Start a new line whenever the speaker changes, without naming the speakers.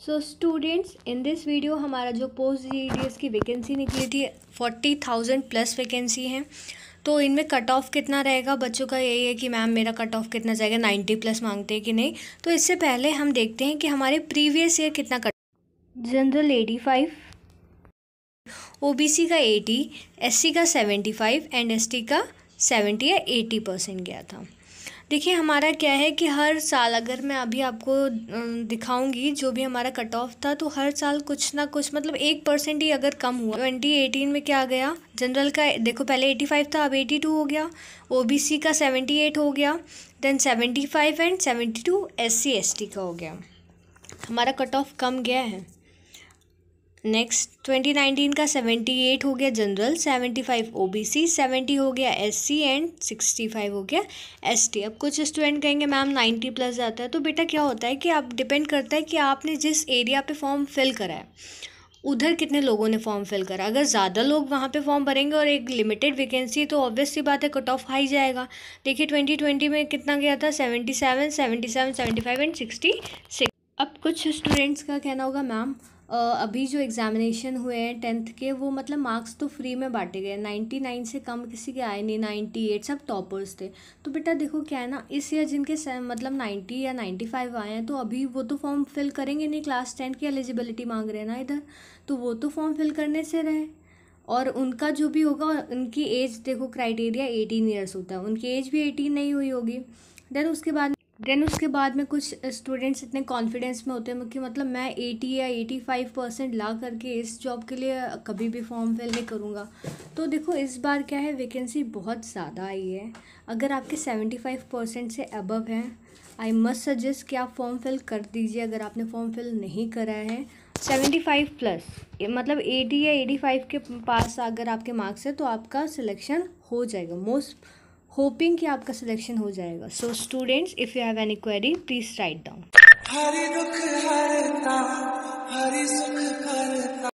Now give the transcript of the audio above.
so students in this video हमारा जो post G D S की वैकेंसी निकली थी फोर्टी थाउजेंड प्लस वैकेंसी हैं तो इनमें कट ऑफ कितना रहेगा बच्चों का यही है कि मैम मेरा कट ऑफ कितना जाएगा नाइन्टी प्लस मांगते हैं कि नहीं तो इससे पहले हम देखते हैं कि हमारे प्रीवियस ईयर कितना cut general eighty five O B C का एटी एस सी का seventy five and S T का सेवेंटी या एटी परसेंट गया था देखिए हमारा क्या है कि हर साल अगर मैं अभी आपको दिखाऊंगी जो भी हमारा कट ऑफ था तो हर साल कुछ ना कुछ मतलब एक परसेंट ही अगर कम हुआ ट्वेंटी एटीन में क्या आ गया जनरल का देखो पहले एटी फाइव था अब एटी टू हो गया ओबीसी का सेवेंटी एट हो गया then seventy five and seventy two S C S T का हो गया हमारा कट ऑफ कम गया है नेक्स्ट 2019 का 78 हो गया जनरल 75 ओबीसी 70 हो गया एससी एंड 65 हो गया एसटी अब कुछ स्टूडेंट कहेंगे मैम 90 प्लस जाता है तो बेटा क्या होता है कि आप डिपेंड करता है कि आपने जिस एरिया पे फॉर्म फिल करा है उधर कितने लोगों ने फॉर्म फिल करा अगर ज़्यादा लोग वहाँ पे फॉर्म भरेंगे और एक लिमिटेड वैकेंसी तो ऑब्वियसली बात है कट ऑफ हाई जाएगा देखिए 2020 में कितना गया था 77, 77, 75 एंड 66 अब कुछ स्टूडेंट्स का कहना होगा मैम अभी जो एग्ज़ामिनेशन हुए हैं टेंथ के वो मतलब मार्क्स तो फ्री में बांटे गए नाइन्टी नाइन से कम किसी के आए नहीं नाइन्टी एट सब टॉपर्स थे तो बेटा देखो क्या है ना इस ईयर जिनके मतलब नाइन्टी या नाइन्टी फाइव आए हैं तो अभी वो तो फॉर्म फिल करेंगे नहीं क्लास टेन की एलिजिबिलिटी मांग रहे हैं ना इधर तो वो तो फॉर्म फिल करने से रहे और उनका जो भी होगा उनकी एज देखो क्राइटेरिया एटीन ईयर्स होता है उनकी एज भी एटीन नहीं हुई होगी देन उसके बाद देन उसके बाद में कुछ स्टूडेंट्स इतने कॉन्फिडेंस में होते हैं कि मतलब मैं एटी या एटी फाइव परसेंट ला करके इस जॉब के लिए कभी भी फॉर्म फिल नहीं करूँगा तो देखो इस बार क्या है वैकेंसी बहुत ज़्यादा आई है अगर आपके सेवेंटी फाइव परसेंट से अबव हैं आई मस्ट सजेस्ट कि आप फॉर्म फिल कर दीजिए अगर आपने फॉर्म फिल नहीं करा है सेवेंटी फाइव प्लस मतलब एटी या एटी फाइव के पास अगर आपके मार्क्स है तो आपका सिलेक्शन हो जाएगा मोस्ट होपिंग कि आपका सिलेक्शन हो जाएगा so students if you have any query please write down